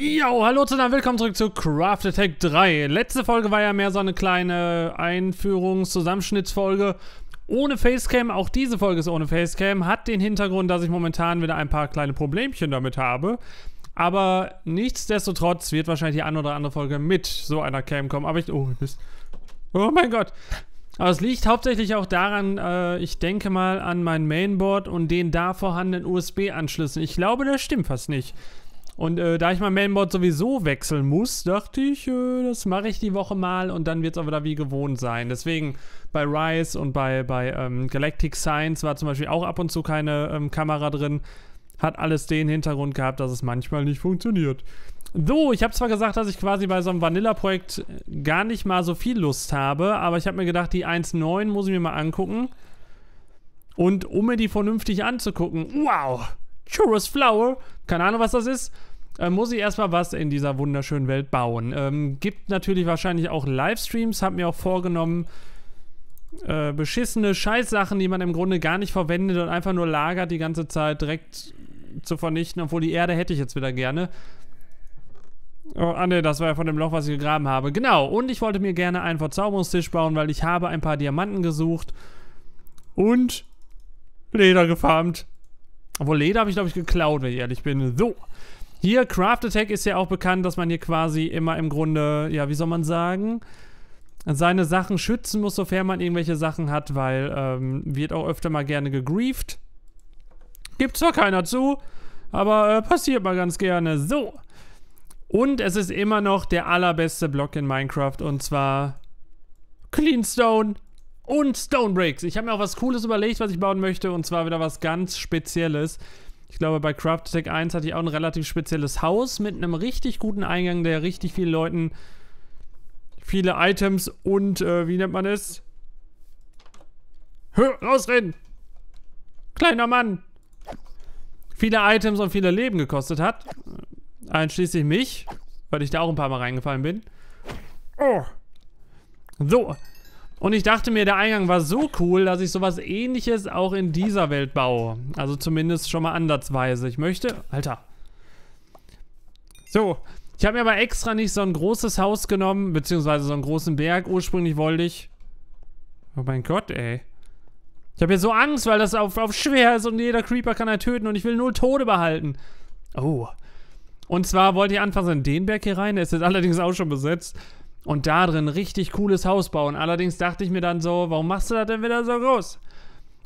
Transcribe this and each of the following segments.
Yo, hallo zusammen, willkommen zurück zu Craft Attack 3. Letzte Folge war ja mehr so eine kleine Einführungs-Zusammenschnittsfolge ohne Facecam. Auch diese Folge ist ohne Facecam. Hat den Hintergrund, dass ich momentan wieder ein paar kleine Problemchen damit habe. Aber nichtsdestotrotz wird wahrscheinlich die eine oder andere Folge mit so einer Cam kommen. Aber ich... Oh, Mist. Oh mein Gott. Aber es liegt hauptsächlich auch daran, äh, ich denke mal an mein Mainboard und den da vorhandenen USB-Anschlüssen. Ich glaube, das stimmt fast nicht. Und äh, da ich mein Mainboard sowieso wechseln muss, dachte ich, äh, das mache ich die Woche mal und dann wird es aber da wie gewohnt sein. Deswegen bei Rise und bei, bei ähm, Galactic Science war zum Beispiel auch ab und zu keine ähm, Kamera drin. Hat alles den Hintergrund gehabt, dass es manchmal nicht funktioniert. So, ich habe zwar gesagt, dass ich quasi bei so einem Vanilla-Projekt äh, gar nicht mal so viel Lust habe, aber ich habe mir gedacht, die 1.9 muss ich mir mal angucken. Und um mir die vernünftig anzugucken, wow, Churros Flower, keine Ahnung, was das ist, äh, muss ich erstmal was in dieser wunderschönen Welt bauen. Ähm, gibt natürlich wahrscheinlich auch Livestreams, hab mir auch vorgenommen, äh, beschissene Scheißsachen, die man im Grunde gar nicht verwendet und einfach nur lagert die ganze Zeit direkt zu vernichten, obwohl die Erde hätte ich jetzt wieder gerne. Oh, ah ne, das war ja von dem Loch, was ich gegraben habe. Genau, und ich wollte mir gerne einen Verzauberungstisch bauen, weil ich habe ein paar Diamanten gesucht und Leder gefarmt. Obwohl, Leder habe ich, glaube ich, geklaut, wenn ich ehrlich bin. So, hier, Craft Attack ist ja auch bekannt, dass man hier quasi immer im Grunde, ja, wie soll man sagen, seine Sachen schützen muss, sofern man irgendwelche Sachen hat, weil ähm, wird auch öfter mal gerne gegrieft. Gibt zwar keiner zu, aber äh, passiert mal ganz gerne. So. Und es ist immer noch der allerbeste Block in Minecraft und zwar Cleanstone und Stone Bricks. Ich habe mir auch was Cooles überlegt, was ich bauen möchte und zwar wieder was ganz Spezielles. Ich glaube, bei Craft Attack 1 hatte ich auch ein relativ spezielles Haus mit einem richtig guten Eingang, der richtig vielen Leuten viele Items und, äh, wie nennt man es? Hör, rausreden! Kleiner Mann! Viele Items und viele Leben gekostet hat. Einschließlich mich, weil ich da auch ein paar Mal reingefallen bin. Oh! So, und ich dachte mir, der Eingang war so cool, dass ich sowas ähnliches auch in dieser Welt baue. Also zumindest schon mal ansatzweise. Ich möchte... Alter. So. Ich habe mir aber extra nicht so ein großes Haus genommen, beziehungsweise so einen großen Berg. Ursprünglich wollte ich... Oh mein Gott, ey. Ich habe hier so Angst, weil das auf, auf schwer ist und jeder Creeper kann er töten und ich will nur Tode behalten. Oh. Und zwar wollte ich anfangs in den Berg hier rein, der ist jetzt allerdings auch schon besetzt und da drin richtig cooles Haus bauen. Allerdings dachte ich mir dann so, warum machst du das denn wieder so groß?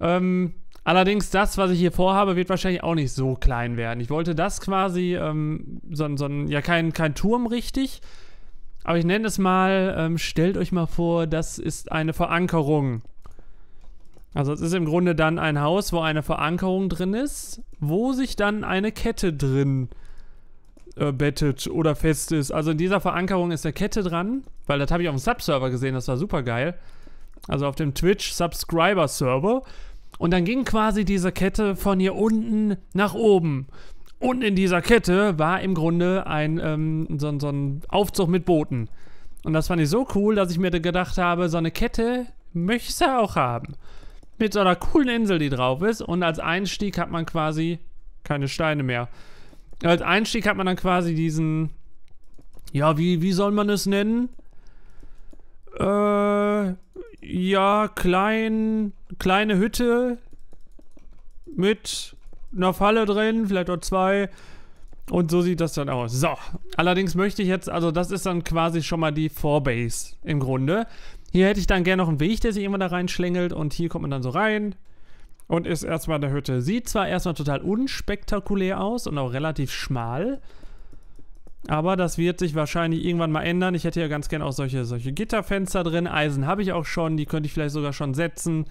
Ähm, allerdings das, was ich hier vorhabe, wird wahrscheinlich auch nicht so klein werden. Ich wollte das quasi, ähm, so, so ja kein, kein Turm richtig, aber ich nenne es mal, ähm, stellt euch mal vor, das ist eine Verankerung. Also es ist im Grunde dann ein Haus, wo eine Verankerung drin ist, wo sich dann eine Kette drin befindet äh, oder fest ist. Also in dieser Verankerung ist eine Kette dran, weil das habe ich auf dem Subserver gesehen, das war super geil. Also auf dem Twitch Subscriber Server. Und dann ging quasi diese Kette von hier unten nach oben. Und in dieser Kette war im Grunde ein, ähm, so, so ein Aufzug mit Booten. Und das fand ich so cool, dass ich mir gedacht habe, so eine Kette möchte ich auch haben. Mit so einer coolen Insel, die drauf ist. Und als Einstieg hat man quasi keine Steine mehr. Als Einstieg hat man dann quasi diesen, ja, wie, wie soll man es nennen? Äh, ja, klein, kleine Hütte mit einer Falle drin, vielleicht auch zwei. Und so sieht das dann aus. So, allerdings möchte ich jetzt, also das ist dann quasi schon mal die Vorbase im Grunde. Hier hätte ich dann gerne noch einen Weg, der sich immer da reinschlängelt und hier kommt man dann so rein und ist erstmal in der Hütte. Sieht zwar erstmal total unspektakulär aus und auch relativ schmal, aber das wird sich wahrscheinlich irgendwann mal ändern. Ich hätte ja ganz gern auch solche, solche Gitterfenster drin. Eisen habe ich auch schon, die könnte ich vielleicht sogar schon setzen.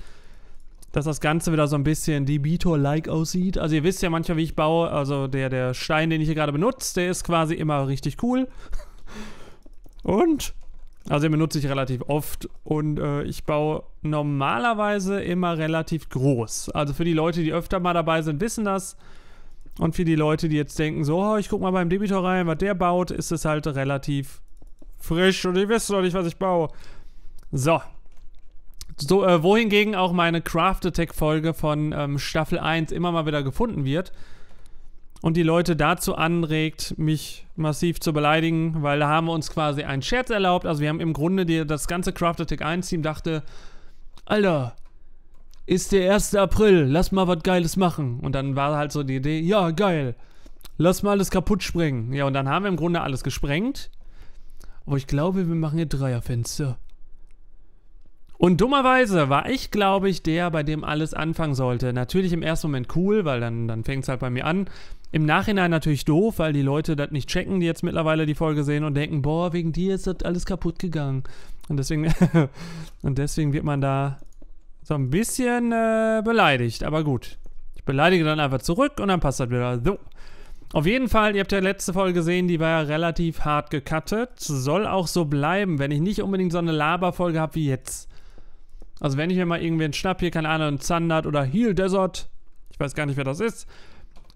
Dass das Ganze wieder so ein bisschen Debitor-like aussieht. Also ihr wisst ja manchmal, wie ich baue. Also der, der Stein, den ich hier gerade benutze, der ist quasi immer richtig cool. Und also den benutze ich relativ oft und äh, ich baue normalerweise immer relativ groß. Also für die Leute, die öfter mal dabei sind, wissen das. Und für die Leute, die jetzt denken, so, oh, ich gucke mal beim Debitor rein, was der baut, ist es halt relativ frisch und ihr wisst doch nicht, was ich baue. So. so äh, wohingegen auch meine Craft Attack Folge von ähm, Staffel 1 immer mal wieder gefunden wird, und die Leute dazu anregt, mich massiv zu beleidigen, weil da haben wir uns quasi einen Scherz erlaubt. Also wir haben im Grunde die, das ganze Craft Attack 1 Team dachte, Alter, ist der 1. April, lass mal was Geiles machen. Und dann war halt so die Idee, ja, geil, lass mal alles kaputt sprengen. Ja, und dann haben wir im Grunde alles gesprengt. Aber ich glaube, wir machen hier Dreierfenster. Und dummerweise war ich, glaube ich, der, bei dem alles anfangen sollte. Natürlich im ersten Moment cool, weil dann, dann fängt es halt bei mir an. Im Nachhinein natürlich doof, weil die Leute das nicht checken, die jetzt mittlerweile die Folge sehen und denken, boah, wegen dir ist das alles kaputt gegangen. Und deswegen, und deswegen wird man da so ein bisschen äh, beleidigt. Aber gut. Ich beleidige dann einfach zurück und dann passt das wieder. So. Auf jeden Fall, ihr habt ja letzte Folge gesehen, die war ja relativ hart gecuttet. Soll auch so bleiben, wenn ich nicht unbedingt so eine Laberfolge habe wie jetzt. Also wenn ich mir mal irgendwen schnapp, hier, keine Ahnung, Zandert oder Heal Desert, ich weiß gar nicht, wer das ist,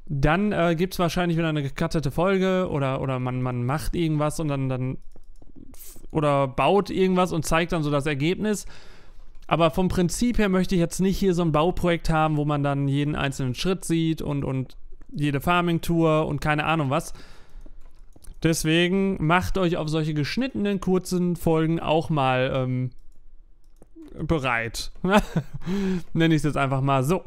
dann äh, gibt es wahrscheinlich wieder eine gekattete Folge oder, oder man, man macht irgendwas und dann, dann oder baut irgendwas und zeigt dann so das Ergebnis. Aber vom Prinzip her möchte ich jetzt nicht hier so ein Bauprojekt haben, wo man dann jeden einzelnen Schritt sieht und, und jede Farming-Tour und keine Ahnung was. Deswegen macht euch auf solche geschnittenen, kurzen Folgen auch mal ähm, bereit. Nenne ich es jetzt einfach mal so.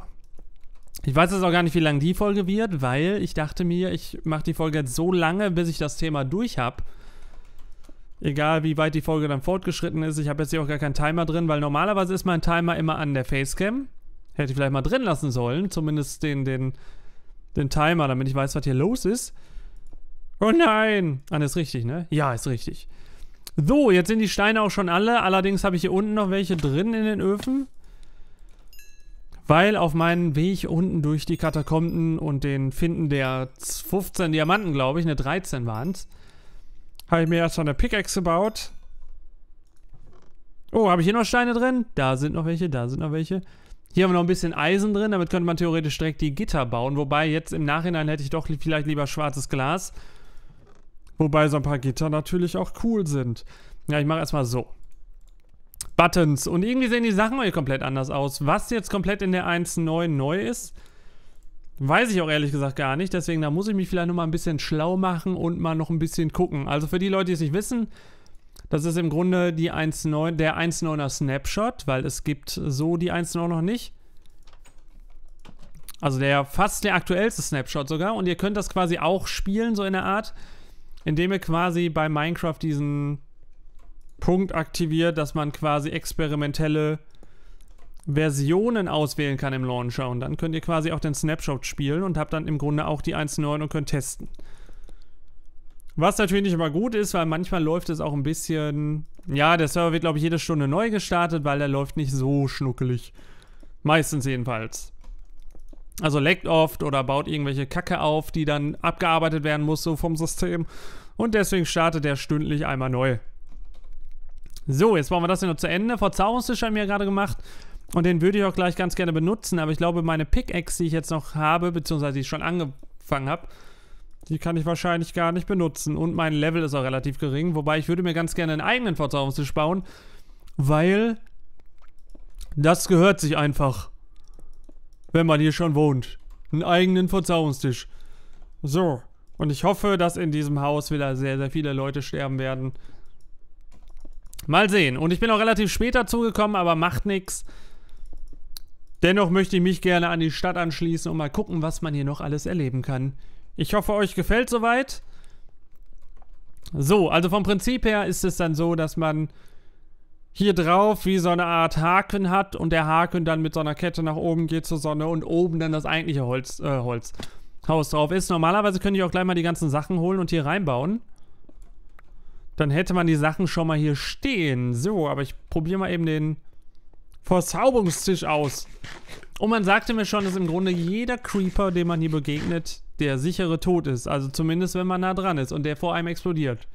Ich weiß jetzt auch gar nicht, wie lang die Folge wird, weil ich dachte mir, ich mache die Folge jetzt so lange, bis ich das Thema durch habe. Egal, wie weit die Folge dann fortgeschritten ist. Ich habe jetzt hier auch gar keinen Timer drin, weil normalerweise ist mein Timer immer an der Facecam. Hätte ich vielleicht mal drin lassen sollen. Zumindest den, den, den Timer, damit ich weiß, was hier los ist. Oh nein! Ah, ist richtig, ne? Ja, ist richtig. So, jetzt sind die Steine auch schon alle. Allerdings habe ich hier unten noch welche drin in den Öfen. Weil auf meinem Weg unten durch die Katakomben und den Finden der 15 Diamanten, glaube ich, eine 13 waren es, habe ich mir erstmal eine Pickaxe gebaut. Oh, habe ich hier noch Steine drin? Da sind noch welche, da sind noch welche. Hier haben wir noch ein bisschen Eisen drin, damit könnte man theoretisch direkt die Gitter bauen. Wobei jetzt im Nachhinein hätte ich doch vielleicht lieber schwarzes Glas. Wobei so ein paar Gitter natürlich auch cool sind. Ja, ich mache erstmal so. Buttons. Und irgendwie sehen die Sachen mal hier komplett anders aus. Was jetzt komplett in der 1.9 neu ist, weiß ich auch ehrlich gesagt gar nicht. Deswegen, da muss ich mich vielleicht nochmal ein bisschen schlau machen und mal noch ein bisschen gucken. Also für die Leute, die es nicht wissen, das ist im Grunde die 1.9, der 1.9er Snapshot, weil es gibt so die 1.9 noch nicht. Also der fast der aktuellste Snapshot sogar. Und ihr könnt das quasi auch spielen, so in der Art, indem ihr quasi bei Minecraft diesen Punkt aktiviert, dass man quasi experimentelle Versionen auswählen kann im Launcher. Und dann könnt ihr quasi auch den Snapshot spielen und habt dann im Grunde auch die 1.9 und könnt testen. Was natürlich nicht immer gut ist, weil manchmal läuft es auch ein bisschen. Ja, der Server wird, glaube ich, jede Stunde neu gestartet, weil der läuft nicht so schnuckelig. Meistens jedenfalls. Also leckt oft oder baut irgendwelche Kacke auf, die dann abgearbeitet werden muss, so vom System. Und deswegen startet der stündlich einmal neu. So, jetzt machen wir das hier noch zu Ende. Verzauberungstisch haben wir gerade gemacht. Und den würde ich auch gleich ganz gerne benutzen. Aber ich glaube, meine Pickaxe, die ich jetzt noch habe, beziehungsweise die ich schon angefangen habe, die kann ich wahrscheinlich gar nicht benutzen. Und mein Level ist auch relativ gering. Wobei ich würde mir ganz gerne einen eigenen Verzauberungstisch bauen. Weil das gehört sich einfach. Wenn man hier schon wohnt. Einen eigenen Verzauberungstisch. So. Und ich hoffe, dass in diesem Haus wieder sehr, sehr viele Leute sterben werden. Mal sehen. Und ich bin auch relativ spät dazugekommen, aber macht nichts. Dennoch möchte ich mich gerne an die Stadt anschließen und mal gucken, was man hier noch alles erleben kann. Ich hoffe, euch gefällt soweit. So, also vom Prinzip her ist es dann so, dass man hier drauf wie so eine Art Haken hat und der Haken dann mit so einer Kette nach oben geht zur Sonne und oben dann das eigentliche Holz, äh, Holzhaus drauf ist. Normalerweise könnte ich auch gleich mal die ganzen Sachen holen und hier reinbauen. Dann hätte man die Sachen schon mal hier stehen. So, aber ich probiere mal eben den Verzauberungstisch aus. Und man sagte mir schon, dass im Grunde jeder Creeper, dem man hier begegnet, der sichere Tod ist. Also zumindest, wenn man nah dran ist und der vor einem explodiert.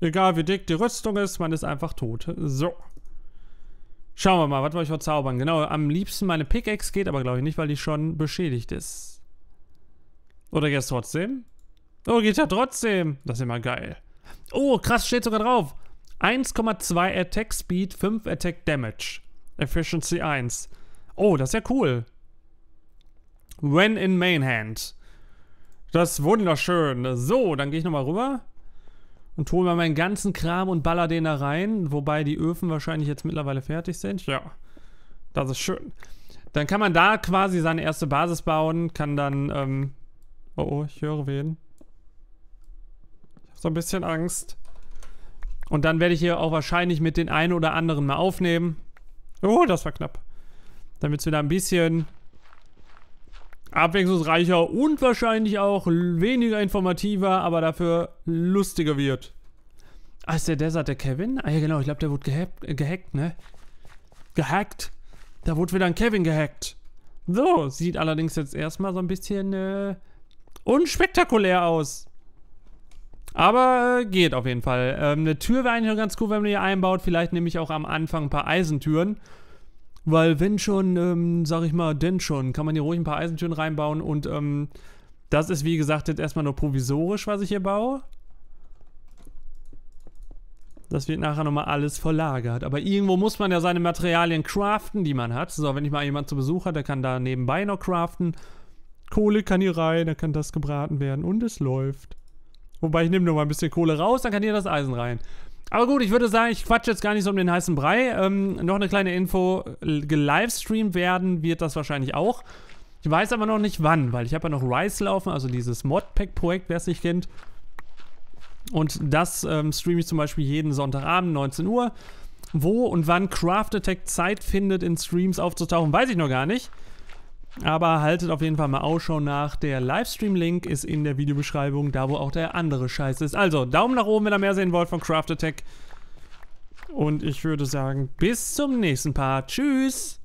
Egal wie dick die Rüstung ist, man ist einfach tot. So. Schauen wir mal, was wir euch verzaubern. Genau, am liebsten meine Pickaxe geht, aber glaube ich nicht, weil die schon beschädigt ist. Oder geht's trotzdem? Oh, geht ja trotzdem. Das ist immer geil. Oh, krass, steht sogar drauf. 1,2 Attack Speed, 5 Attack Damage. Efficiency 1. Oh, das ist ja cool. When in Main Hand. Das wunderschön. So, dann gehe ich nochmal rüber und hole mal meinen ganzen Kram und baller den da rein. Wobei die Öfen wahrscheinlich jetzt mittlerweile fertig sind. Ja, das ist schön. Dann kann man da quasi seine erste Basis bauen, kann dann, ähm, oh, oh, ich höre wen. So ein bisschen Angst. Und dann werde ich hier auch wahrscheinlich mit den einen oder anderen mal aufnehmen. Oh, das war knapp. Damit es wieder ein bisschen abwechslungsreicher und wahrscheinlich auch weniger informativer, aber dafür lustiger wird. Ah, ist der Desert der Kevin? Ah ja, genau, ich glaube, der wurde gehackt, äh, gehackt, ne? Gehackt. Da wurde wieder ein Kevin gehackt. So, sieht allerdings jetzt erstmal so ein bisschen äh, unspektakulär aus. Aber äh, geht auf jeden Fall. Ähm, eine Tür wäre eigentlich noch ganz cool, wenn man die einbaut. Vielleicht nehme ich auch am Anfang ein paar Eisentüren. Weil wenn schon, ähm, sag ich mal, denn schon, kann man hier ruhig ein paar Eisentüren reinbauen. Und ähm, das ist, wie gesagt, jetzt erstmal nur provisorisch, was ich hier baue. Das wird nachher nochmal alles verlagert. Aber irgendwo muss man ja seine Materialien craften, die man hat. So, wenn ich mal jemanden zu Besuch hatte, der kann da nebenbei noch craften. Kohle kann hier rein, da kann das gebraten werden und es läuft. Wobei ich nehme nur mal ein bisschen Kohle raus, dann kann hier das Eisen rein. Aber gut, ich würde sagen, ich quatsche jetzt gar nicht so um den heißen Brei. Ähm, noch eine kleine Info. Gelivestreamt werden wird das wahrscheinlich auch. Ich weiß aber noch nicht wann, weil ich habe ja noch Rise laufen, also dieses Modpack-Projekt, wer es nicht kennt. Und das ähm, streame ich zum Beispiel jeden Sonntagabend, 19 Uhr. Wo und wann Craft Attack Zeit findet, in Streams aufzutauchen, weiß ich noch gar nicht. Aber haltet auf jeden Fall mal Ausschau nach. Der Livestream-Link ist in der Videobeschreibung, da wo auch der andere Scheiß ist. Also, Daumen nach oben, wenn ihr mehr sehen wollt von Craft Attack. Und ich würde sagen, bis zum nächsten Part. Tschüss!